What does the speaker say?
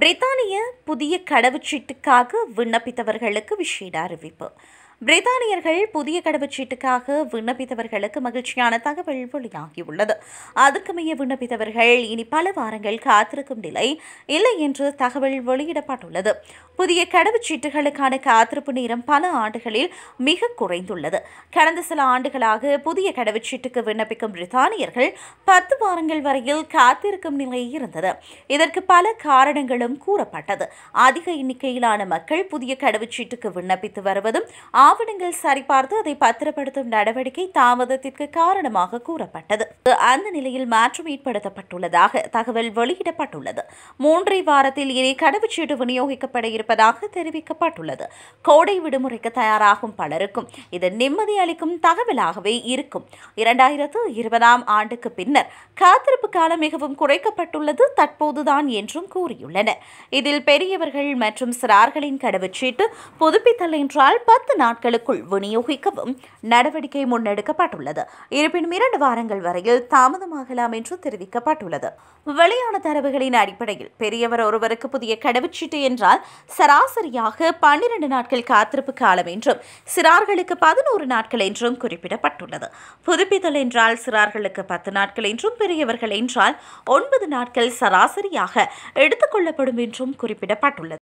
பிரித்தானிய புதிய கடவுச்சீட்டுக்காக விண்ணப்பித்தவர்களுக்கு விஷேட அறிவிப்பு பிரித்தானியர்கள் புதிய கடவுச்சீட்டுக்காக விண்ணப்பித்தவர்களுக்கு மகிழ்ச்சியான தகவல் வெளியாகியுள்ளது மைய விண்ணப்பித்தவர்கள் இனி பல வாரங்கள் காத்திருக்கும் நிலை இல்லை என்று தகவல் வெளியிடப்பட்டுள்ளது புதிய கடவுச்சீட்டுகளுக்கான காத்திருப்பு நேரம் பல ஆண்டுகளில் மிக குறைந்துள்ளது கடந்த சில ஆண்டுகளாக புதிய கடவுச்சீட்டுக்கு விண்ணப்பிக்கும் பிரித்தானியர்கள் பத்து வாரங்கள் வரையில் காத்திருக்கும் நிலை இருந்தது இதற்கு பல காரணங்களும் கூறப்பட்டது அதிக எண்ணிக்கையிலான மக்கள் புதிய கடவுச்சீட்டுக்கு விண்ணப்பித்து வருவதும் ஆவணங்கள் சரிபார்த்து அதை பத்திரப்படுத்தும் நடவடிக்கை தாமதத்திற்கு காரணமாக கூறப்பட்டது அந்த நிலையில் மாற்றம் ஏற்படுத்தப்பட்டுள்ளதாக தகவல் வெளியிடப்பட்டுள்ளது மூன்றை வாரத்தில் இனி கடவுச்சீட்டு விநியோகிக்கப்பட இருப்பதாக தெரிவிக்கப்பட்டுள்ளது கோடை விடுமுறைக்கு தயாராகும் பலருக்கும் இது நிம்மதி அளிக்கும் தகவலாகவே இருக்கும் இரண்டாயிரத்து இருபதாம் ஆண்டுக்கு பின்னர் காத்திருப்பு காலம் மிகவும் குறைக்கப்பட்டுள்ளது தற்போதுதான் என்றும் கூறியுள்ளனர் இதில் பெரியவர்கள் மற்றும் சிறார்களின் கடவுச்சீட்டு புதுப்பித்தல் என்றால் பத்து நாட்கள் நாட்களுக்குள் விநியோகிக்கவும் நடவடிக்கை முன்னெடுக்கப்பட்டுள்ளது இருப்பினும் இரண்டு வாரங்கள் வரையில் தாமதமாகலாம் என்று தெரிவிக்கப்பட்டுள்ளது வெளியான தரவுகளின் அடிப்படையில் பெரியவர் ஒருவருக்கு புதிய கடவுச்சீட்டு என்றால் சராசரியாக பன்னிரண்டு நாட்கள் காத்திருப்பு காலம் என்றும் சிறார்களுக்கு பதினோரு நாட்கள் என்றும் குறிப்பிடப்பட்டுள்ளது புதுப்பித்தல் என்றால் சிறார்களுக்கு பத்து நாட்கள் என்றும் பெரியவர்கள் என்றால் ஒன்பது நாட்கள் சராசரியாக எடுத்துக்கொள்ளப்படும் என்றும் குறிப்பிடப்பட்டுள்ளது